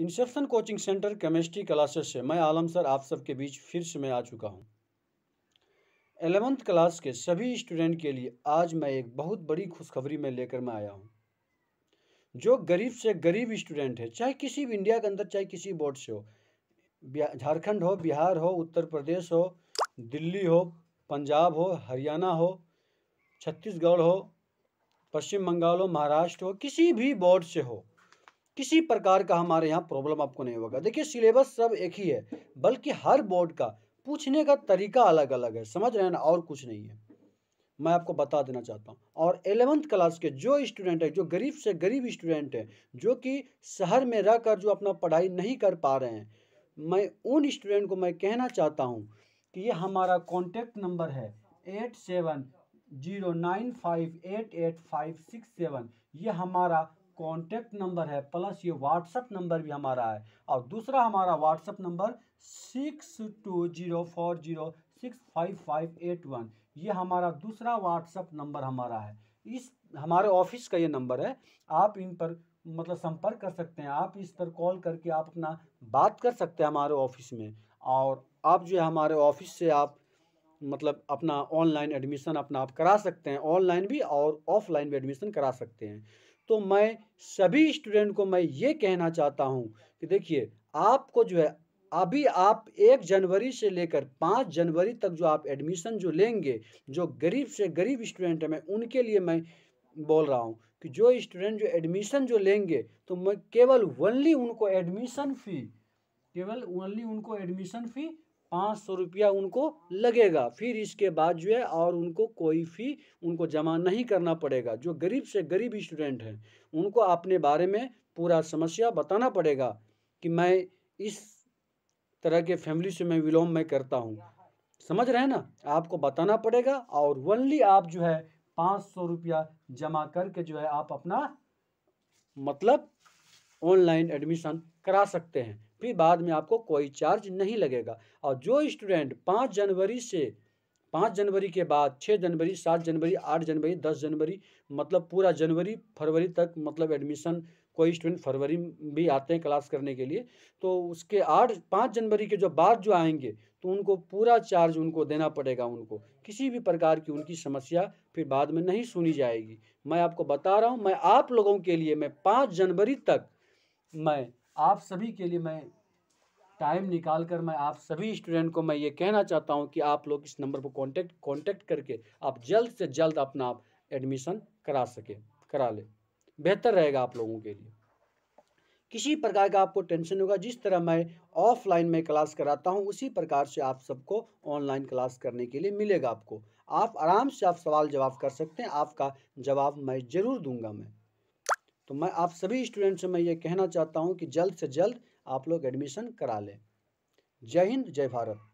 Inception coaching centre chemistry classes से मैं आलम sir आप सबके बीच फिर से मैं आ चुका हूँ एलेवंथ क्लास के सभी स्टूडेंट के लिए आज मैं एक बहुत बड़ी खुशखबरी में लेकर मैं आया हूँ जो गरीब से गरीब स्टूडेंट है चाहे किसी भी इंडिया के अंदर चाहे किसी बोर्ड से हो झारखंड हो बिहार हो उत्तर प्रदेश हो दिल्ली हो पंजाब हो हरियाणा हो छत्तीसगढ़ हो पश्चिम बंगाल हो महाराष्ट्र हो किसी भी बोर्ड से हो किसी प्रकार का हमारे यहाँ प्रॉब्लम आपको नहीं होगा देखिए सिलेबस सब एक ही है बल्कि हर बोर्ड का पूछने का तरीका अलग अलग है समझ रहे हैं ना और कुछ नहीं है मैं आपको बता देना चाहता हूँ और एलेवंथ क्लास के जो स्टूडेंट है जो गरीब से गरीब स्टूडेंट है जो कि शहर में रह कर जो अपना पढ़ाई नहीं कर पा रहे हैं मैं उन स्टूडेंट को मैं कहना चाहता हूँ कि ये हमारा कॉन्टेक्ट नंबर है eight seven zero nine five eight eight five six seven ये हमारा कॉन्टैक्ट नंबर है प्लस ये व्हाट्सअप नंबर भी हमारा है और दूसरा हमारा WhatsApp number six two zero four zero six five five eight one ये हमारा दूसरा व्हाट्सअप नंबर हमारा है इस हमारे ऑफिस का ये नंबर है आप इन पर मतलब संपर्क कर सकते हैं आप इस पर कॉल करके आप अपना बात कर सकते हैं हमारे ऑफिस में और आप जो है हमारे ऑफिस से आप मतलब अपना ऑनलाइन एडमिशन अपना आप करा सकते हैं ऑनलाइन भी और ऑफलाइन भी एडमिशन करा सकते हैं तो मैं सभी स्टूडेंट को मैं ये कहना चाहता हूँ कि देखिए आपको जो है अभी आप एक जनवरी से लेकर पाँच जनवरी तक जो आप एडमिशन जो लेंगे जो गरीब से गरीब स्टूडेंट हैं मैं उनके लिए मैं बोल रहा हूँ कि जो स्टूडेंट जो एडमिशन जो लेंगे तो मैं केवल ओनली उनको एडमिशन फ़ी केवल ओनली उनको एडमिशन फ़ी पाँच सौ रुपया उनको लगेगा फिर इसके बाद जो है और उनको कोई फी उनको जमा नहीं करना पड़ेगा जो गरीब से गरीब स्टूडेंट हैं उनको अपने बारे में पूरा समस्या बताना पड़ेगा कि मैं इस तरह के फैमिली से मैं विलोम मैं करता हूँ समझ रहे हैं ना आपको बताना पड़ेगा और वनली आप जो है पाँच सौ रुपया जमा करके जो है आप अपना मतलब ऑनलाइन एडमिशन करा सकते हैं फिर बाद में आपको कोई चार्ज नहीं लगेगा और जो स्टूडेंट पाँच जनवरी से पाँच जनवरी के बाद छः जनवरी सात जनवरी आठ जनवरी दस जनवरी मतलब पूरा जनवरी फरवरी तक मतलब एडमिशन कोई स्टूडेंट फरवरी भी आते हैं क्लास करने के लिए तो उसके आठ पाँच जनवरी के जो बाद जो आएंगे तो उनको पूरा चार्ज उनको देना पड़ेगा उनको किसी भी प्रकार की उनकी समस्या फिर बाद में नहीं सुनी जाएगी मैं आपको बता रहा हूँ मैं आप लोगों के लिए मैं पाँच जनवरी तक मैं आप सभी के लिए मैं टाइम निकाल कर मैं आप सभी स्टूडेंट को मैं ये कहना चाहता हूँ कि आप लोग इस नंबर पर कॉन्टेक्ट कॉन्टेक्ट करके आप जल्द से जल्द अपना आप एडमिशन करा सके करा ले बेहतर रहेगा आप लोगों के लिए किसी प्रकार का आपको टेंशन होगा जिस तरह मैं ऑफलाइन में क्लास कराता हूँ उसी प्रकार से आप सबको ऑनलाइन क्लास करने के लिए मिलेगा आपको आप आराम से आप सवाल जवाब कर सकते हैं आपका जवाब मैं ज़रूर दूंगा मैं तो मैं आप सभी स्टूडेंट्स से मैं ये कहना चाहता हूँ कि जल्द से जल्द आप लोग एडमिशन करा लें जय हिंद जय भारत